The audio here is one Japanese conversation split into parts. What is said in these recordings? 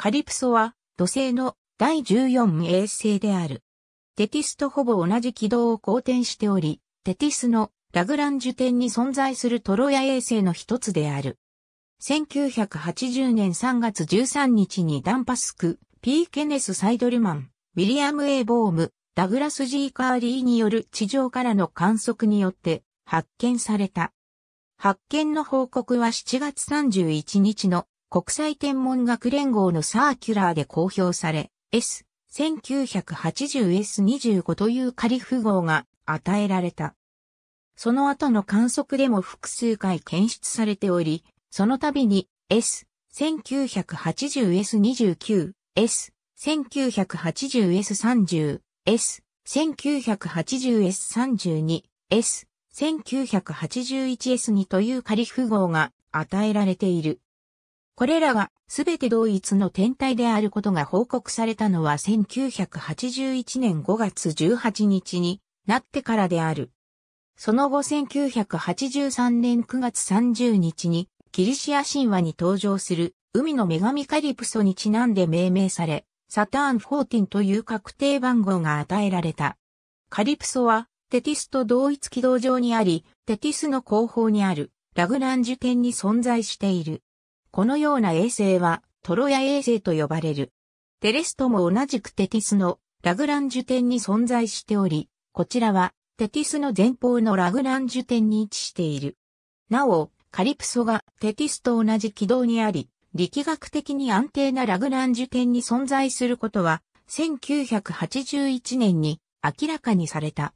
カリプソは土星の第14衛星である。テティスとほぼ同じ軌道を公転しており、テティスのラグランジュ点に存在するトロヤ衛星の一つである。1980年3月13日にダンパスク、P. ケネス・サイドルマン、ウィリアム・エ A・ ボーム、ダグラス・ G・ カーリーによる地上からの観測によって発見された。発見の報告は7月31日の国際天文学連合のサーキュラーで公表され、S、1980S25 という仮符号が与えられた。その後の観測でも複数回検出されており、その度に S、1980S29、S、1980S30、S、1980S32、S、1981S2 という仮符号が与えられている。これらがすべて同一の天体であることが報告されたのは1981年5月18日になってからである。その後1983年9月30日にキリシア神話に登場する海の女神カリプソにちなんで命名され、サターン14という確定番号が与えられた。カリプソはテティスと同一軌道上にあり、テティスの後方にあるラグランジュ点に存在している。このような衛星はトロヤ衛星と呼ばれる。テレストも同じくテティスのラグランジュ点に存在しており、こちらはテティスの前方のラグランジュ点に位置している。なお、カリプソがテティスと同じ軌道にあり、力学的に安定なラグランジュ点に存在することは、1981年に明らかにされた。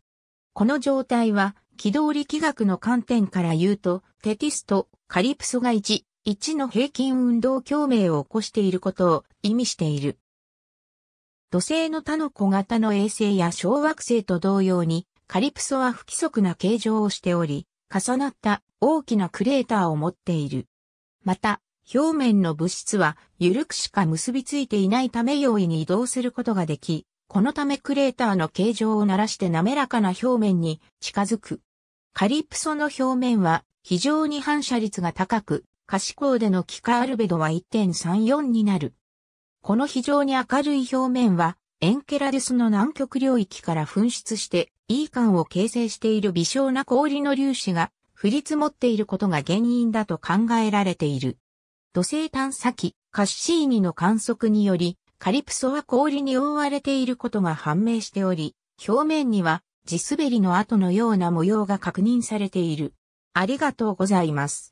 この状態は、軌道力学の観点から言うと、テティスとカリプソが1、1の平均運動共鳴を起こしていることを意味している。土星の他の小型の衛星や小惑星と同様に、カリプソは不規則な形状をしており、重なった大きなクレーターを持っている。また、表面の物質は緩くしか結びついていないため容易に移動することができ、このためクレーターの形状を鳴らして滑らかな表面に近づく。カリプソの表面は非常に反射率が高く、可視光での気化アルベドは1.34になる。この非常に明るい表面は、エンケラデスの南極領域から噴出して、いい感を形成している微小な氷の粒子が降り積もっていることが原因だと考えられている。土星探査機、カッシーニの観測により、カリプソは氷に覆われていることが判明しており、表面には地滑りの跡のような模様が確認されている。ありがとうございます。